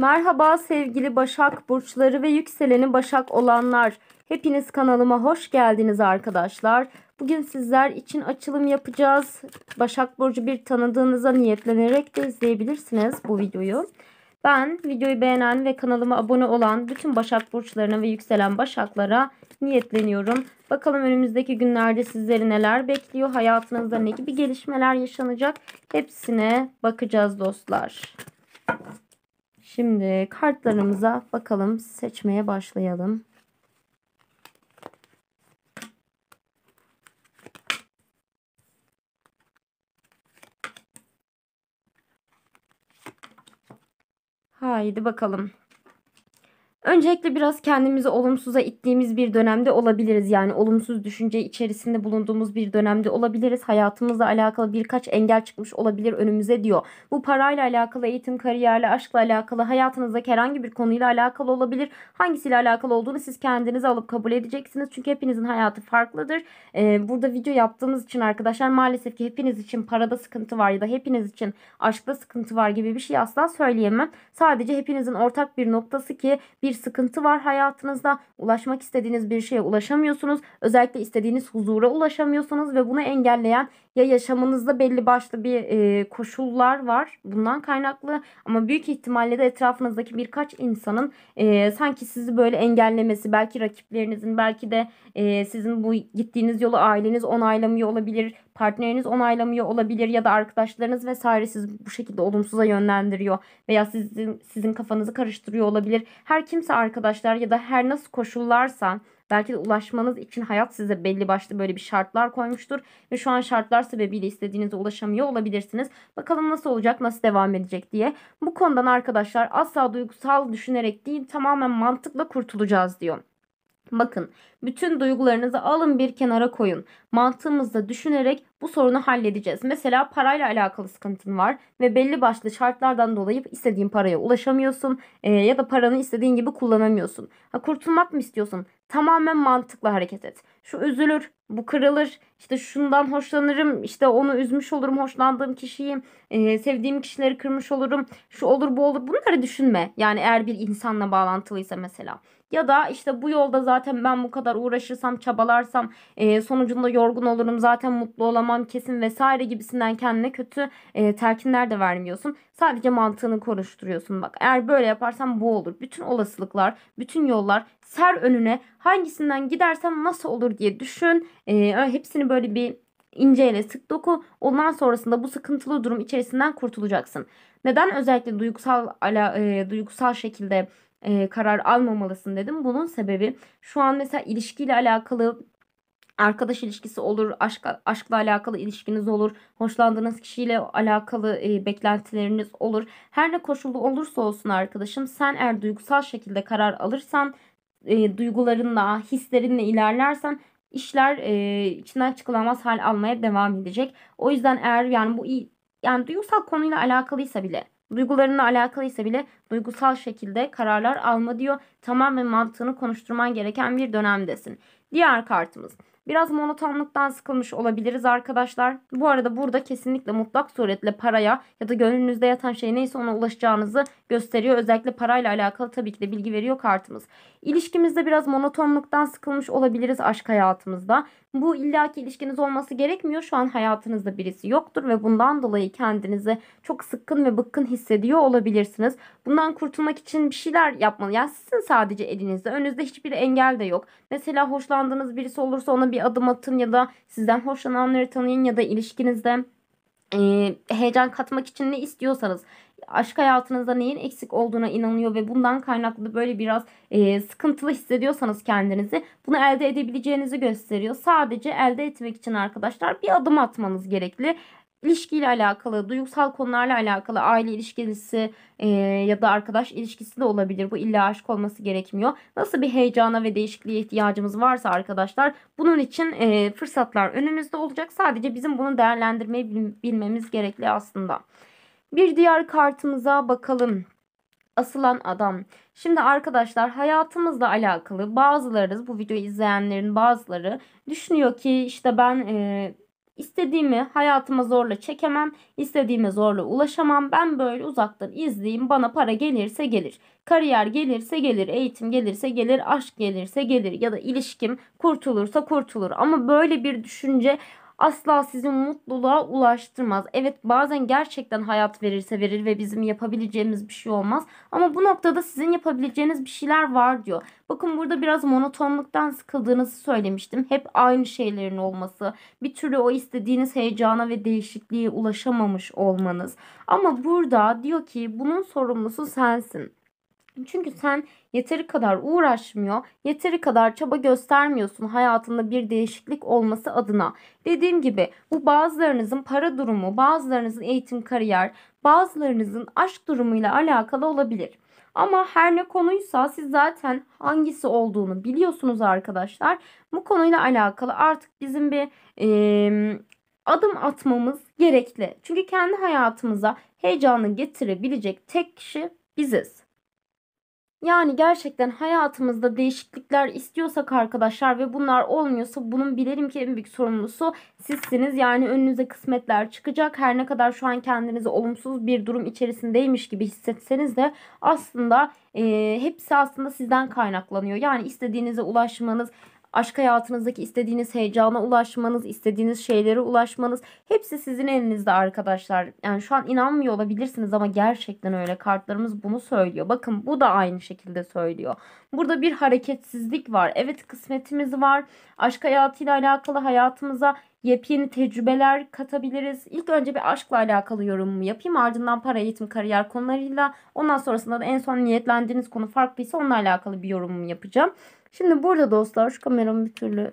Merhaba sevgili Başak burçları ve yükseleni Başak olanlar. Hepiniz kanalıma hoş geldiniz arkadaşlar. Bugün sizler için açılım yapacağız. Başak burcu bir tanıdığınıza niyetlenerek de izleyebilirsiniz bu videoyu. Ben videoyu beğenen ve kanalıma abone olan bütün Başak burçlarına ve yükselen Başaklara niyetleniyorum. Bakalım önümüzdeki günlerde sizleri neler bekliyor, hayatınızda ne gibi gelişmeler yaşanacak hepsine bakacağız dostlar. Şimdi kartlarımıza bakalım seçmeye başlayalım. Haydi bakalım. Öncelikle biraz kendimizi olumsuza ittiğimiz bir dönemde olabiliriz. Yani olumsuz düşünce içerisinde bulunduğumuz bir dönemde olabiliriz. Hayatımızla alakalı birkaç engel çıkmış olabilir önümüze diyor. Bu parayla alakalı, eğitim, kariyerle, aşkla alakalı, hayatınızdaki herhangi bir konuyla alakalı olabilir. Hangisiyle alakalı olduğunu siz kendinize alıp kabul edeceksiniz. Çünkü hepinizin hayatı farklıdır. Ee, burada video yaptığımız için arkadaşlar maalesef ki hepiniz için parada sıkıntı var ya da hepiniz için aşkta sıkıntı var gibi bir şey asla söyleyemem. Sadece hepinizin ortak bir noktası ki bir sıkıntı var hayatınızda. Ulaşmak istediğiniz bir şeye ulaşamıyorsunuz. Özellikle istediğiniz huzura ulaşamıyorsunuz ve bunu engelleyen ya yaşamınızda belli başlı bir e, koşullar var bundan kaynaklı ama büyük ihtimalle de etrafınızdaki birkaç insanın e, sanki sizi böyle engellemesi belki rakiplerinizin belki de e, sizin bu gittiğiniz yolu aileniz onaylamıyor olabilir partneriniz onaylamıyor olabilir ya da arkadaşlarınız vesaire siz bu şekilde olumsuza yönlendiriyor veya sizin sizin kafanızı karıştırıyor olabilir. Her kimse arkadaşlar ya da her nasıl koşullarsa belki de ulaşmanız için hayat size belli başlı böyle bir şartlar koymuştur ve şu an şartlar sebebiyle istediğinize ulaşamıyor olabilirsiniz. Bakalım nasıl olacak, nasıl devam edecek diye. Bu konudan arkadaşlar asla duygusal düşünerek değil tamamen mantıkla kurtulacağız diyor. Bakın bütün duygularınızı alın bir kenara koyun. Mantığımızda düşünerek bu sorunu halledeceğiz. Mesela parayla alakalı sıkıntın var ve belli başlı şartlardan dolayı istediğin paraya ulaşamıyorsun e, ya da paranı istediğin gibi kullanamıyorsun. Ha, kurtulmak mı istiyorsun? tamamen mantıkla hareket et. Şu üzülür, bu kırılır, işte şundan hoşlanırım, işte onu üzmüş olurum, hoşlandığım kişiyi, e, sevdiğim kişileri kırmış olurum, şu olur bu olur bunları düşünme. Yani eğer bir insanla bağlantılıysa mesela. Ya da işte bu yolda zaten ben bu kadar uğraşırsam, çabalarsam e, sonucunda yorgun olurum, zaten mutlu olamam kesin vesaire gibisinden kendine kötü e, telkinler de vermiyorsun. Sadece mantığını konuşturuyorsun bak. Eğer böyle yaparsam bu olur. Bütün olasılıklar, bütün yollar ser önüne hangisinden gidersen nasıl olur diye düşün. E, hepsini böyle bir inceyle sık doku. Ondan sonrasında bu sıkıntılı durum içerisinden kurtulacaksın. Neden özellikle duygusal ala, e, duygusal şekilde e, karar almamalısın dedim. Bunun sebebi şu an mesela ilişkiyle alakalı arkadaş ilişkisi olur, aşk aşkla alakalı ilişkiniz olur, hoşlandığınız kişiyle alakalı e, beklentileriniz olur. Her ne koşulda olursa olsun arkadaşım sen eğer duygusal şekilde karar alırsan e, duygularınla, hislerinle ilerlersen işler e, içinden çıkılamaz hal almaya devam edecek. O yüzden eğer yani bu yani duygusal konuyla alakalıysa bile duygularınla alakalıysa bile duygusal şekilde kararlar alma diyor. Tamamen mantığını konuşturman gereken bir dönemdesin. Diğer kartımız Biraz monotonluktan sıkılmış olabiliriz arkadaşlar. Bu arada burada kesinlikle mutlak suretle paraya ya da gönlünüzde yatan şey neyse ona ulaşacağınızı gösteriyor. Özellikle parayla alakalı tabii ki de bilgi veriyor kartımız. İlişkimizde biraz monotonluktan sıkılmış olabiliriz aşk hayatımızda. Bu illaki ilişkiniz olması gerekmiyor. Şu an hayatınızda birisi yoktur ve bundan dolayı kendinizi çok sıkkın ve bıkkın hissediyor olabilirsiniz. Bundan kurtulmak için bir şeyler yapmalı. Yani sizin sadece elinizde. Önünüzde hiçbir engel de yok. Mesela hoşlandığınız birisi olursa ona bir bir adım atın ya da sizden hoşlananları tanıyın ya da ilişkinizde e, heyecan katmak için ne istiyorsanız aşk hayatınızda neyin eksik olduğuna inanıyor ve bundan kaynaklı böyle biraz e, sıkıntılı hissediyorsanız kendinizi bunu elde edebileceğinizi gösteriyor. Sadece elde etmek için arkadaşlar bir adım atmanız gerekli ilişkiyle alakalı, duygusal konularla alakalı, aile ilişkisi e, ya da arkadaş ilişkisi de olabilir. Bu illa aşk olması gerekmiyor. Nasıl bir heyecana ve değişikliğe ihtiyacımız varsa arkadaşlar bunun için e, fırsatlar önümüzde olacak. Sadece bizim bunu değerlendirmeyi bilmemiz gerekli aslında. Bir diğer kartımıza bakalım. Asılan adam. Şimdi arkadaşlar hayatımızla alakalı bazılarınız bu videoyu izleyenlerin bazıları düşünüyor ki işte ben e, İstediğimi hayatıma zorla çekemem, istediğime zorla ulaşamam. Ben böyle uzaktan izleyeyim. Bana para gelirse gelir. Kariyer gelirse gelir, eğitim gelirse gelir, aşk gelirse gelir ya da ilişkim kurtulursa kurtulur. Ama böyle bir düşünce asla sizi mutluluğa ulaştırmaz. Evet bazen gerçekten hayat verirse verir ve bizim yapabileceğimiz bir şey olmaz. Ama bu noktada sizin yapabileceğiniz bir şeyler var diyor. Bakın burada biraz monotonluktan sıkıldığınızı söylemiştim. Hep aynı şeylerin olması, bir türlü o istediğiniz heyecana ve değişikliğe ulaşamamış olmanız. Ama burada diyor ki bunun sorumlusu sensin. Çünkü sen yeteri kadar uğraşmıyor, yeteri kadar çaba göstermiyorsun hayatında bir değişiklik olması adına. Dediğim gibi bu bazılarınızın para durumu, bazılarınızın eğitim kariyer, bazılarınızın aşk durumuyla alakalı olabilir. Ama her ne konuysa siz zaten hangisi olduğunu biliyorsunuz arkadaşlar. Bu konuyla alakalı artık bizim bir e, adım atmamız gerekli. Çünkü kendi hayatımıza heyecanı getirebilecek tek kişi biziz. Yani gerçekten hayatımızda değişiklikler istiyorsak arkadaşlar ve bunlar olmuyorsa bunun bilirim ki en büyük sorumlusu sizsiniz. Yani önünüze kısmetler çıkacak. Her ne kadar şu an kendinizi olumsuz bir durum içerisindeymiş gibi hissetseniz de aslında e, hepsi aslında sizden kaynaklanıyor. Yani istediğinize ulaşmanız, aşk hayatınızdaki istediğiniz heyecana ulaşmanız, istediğiniz şeylere ulaşmanız hepsi sizin elinizde arkadaşlar. Yani şu an inanmıyor olabilirsiniz ama gerçekten öyle kartlarımız bunu söylüyor. Bakın bu da aynı şekilde söylüyor. Burada bir hareketsizlik var. Evet kısmetimiz var. Aşk hayatıyla alakalı hayatımıza yepyeni tecrübeler katabiliriz. İlk önce bir aşkla alakalı yorumumu yapayım. Ardından para, eğitim, kariyer konularıyla ondan sonrasında da en son niyetlendiğiniz konu farklıysa onunla alakalı bir yorumumu yapacağım. Şimdi burada dostlar şu kameramı bir türlü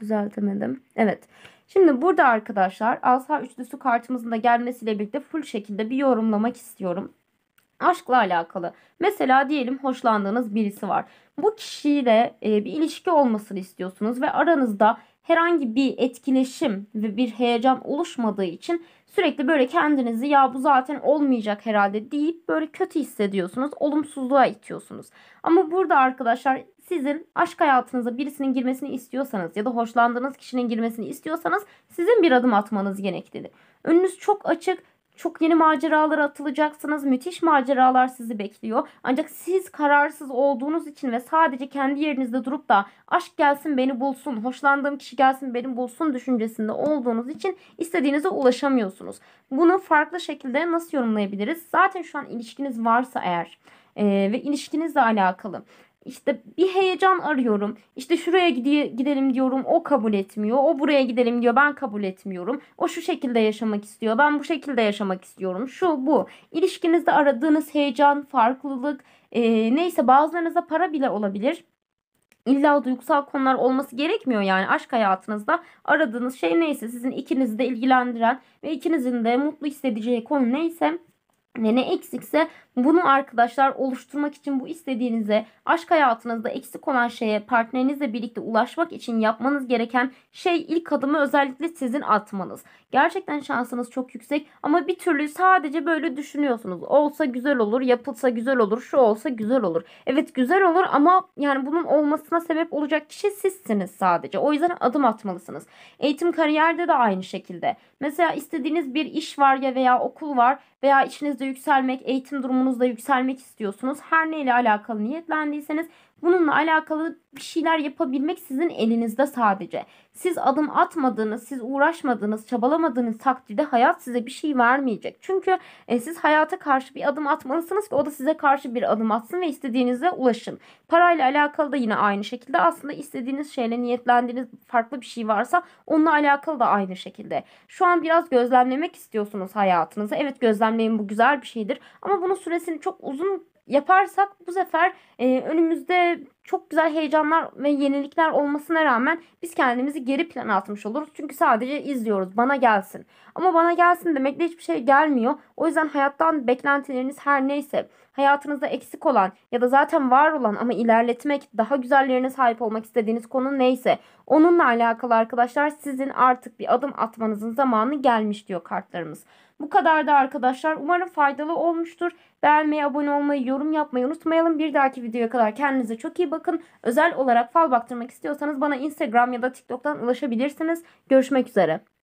düzeltemedim. Evet. Şimdi burada arkadaşlar Asa üçlüsü kartımızın da gelmesiyle birlikte full şekilde bir yorumlamak istiyorum. Aşkla alakalı. Mesela diyelim hoşlandığınız birisi var. Bu kişiyle e, bir ilişki olmasını istiyorsunuz ve aranızda herhangi bir etkileşim ve bir heyecan oluşmadığı için sürekli böyle kendinizi ya bu zaten olmayacak herhalde deyip böyle kötü hissediyorsunuz. Olumsuzluğa itiyorsunuz. Ama burada arkadaşlar sizin aşk hayatınıza birisinin girmesini istiyorsanız ya da hoşlandığınız kişinin girmesini istiyorsanız sizin bir adım atmanız gerektiğini. Önünüz çok açık çok yeni maceralara atılacaksınız. Müthiş maceralar sizi bekliyor. Ancak siz kararsız olduğunuz için ve sadece kendi yerinizde durup da aşk gelsin beni bulsun, hoşlandığım kişi gelsin beni bulsun düşüncesinde olduğunuz için istediğinize ulaşamıyorsunuz. Bunu farklı şekilde nasıl yorumlayabiliriz? Zaten şu an ilişkiniz varsa eğer e, ve ilişkinizle alakalı işte bir heyecan arıyorum. İşte şuraya gidelim diyorum o kabul etmiyor. O buraya gidelim diyor ben kabul etmiyorum. O şu şekilde yaşamak istiyor. Ben bu şekilde yaşamak istiyorum. Şu bu. İlişkinizde aradığınız heyecan, farklılık e, neyse bazılarınıza para bile olabilir. İlla duygusal konular olması gerekmiyor yani aşk hayatınızda aradığınız şey neyse sizin ikinizi de ilgilendiren ve ikinizin de mutlu hissedeceği konu neyse ve ne eksikse bunu arkadaşlar oluşturmak için bu istediğinize, aşk hayatınızda eksik olan şeye partnerinizle birlikte ulaşmak için yapmanız gereken şey ilk adımı özellikle sizin atmanız. Gerçekten şansınız çok yüksek ama bir türlü sadece böyle düşünüyorsunuz. Olsa güzel olur, yapılsa güzel olur, şu olsa güzel olur. Evet güzel olur ama yani bunun olmasına sebep olacak kişi sizsiniz sadece. O yüzden adım atmalısınız. Eğitim kariyerde de aynı şekilde. Mesela istediğiniz bir iş var ya veya okul var veya içinizde yükselmek, eğitim durumunu konunuzda yükselmek istiyorsunuz. Her neyle alakalı niyetlendiyseniz Bununla alakalı bir şeyler yapabilmek sizin elinizde sadece. Siz adım atmadığınız, siz uğraşmadığınız, çabalamadığınız takdirde hayat size bir şey vermeyecek. Çünkü e, siz hayata karşı bir adım atmalısınız ki o da size karşı bir adım atsın ve istediğinize ulaşın. Parayla alakalı da yine aynı şekilde aslında istediğiniz şeyle niyetlendiğiniz farklı bir şey varsa onunla alakalı da aynı şekilde. Şu an biraz gözlemlemek istiyorsunuz hayatınızı. Evet gözlemleyin bu güzel bir şeydir ama bunun süresini çok uzun yaparsak bu sefer e, önümüzde çok güzel heyecanlar ve yenilikler olmasına rağmen biz kendimizi geri plana atmış oluruz. Çünkü sadece izliyoruz. Bana gelsin. Ama bana gelsin demekle hiçbir şey gelmiyor. O yüzden hayattan beklentileriniz her neyse hayatınızda eksik olan ya da zaten var olan ama ilerletmek, daha güzellerine sahip olmak istediğiniz konu neyse onunla alakalı arkadaşlar sizin artık bir adım atmanızın zamanı gelmiş diyor kartlarımız. Bu kadar da arkadaşlar. Umarım faydalı olmuştur. Beğenmeyi, abone olmayı, yorum yapmayı unutmayalım. Bir dahaki videoya kadar kendinize çok iyi bakın. Özel olarak fal baktırmak istiyorsanız bana Instagram ya da TikTok'tan ulaşabilirsiniz. Görüşmek üzere.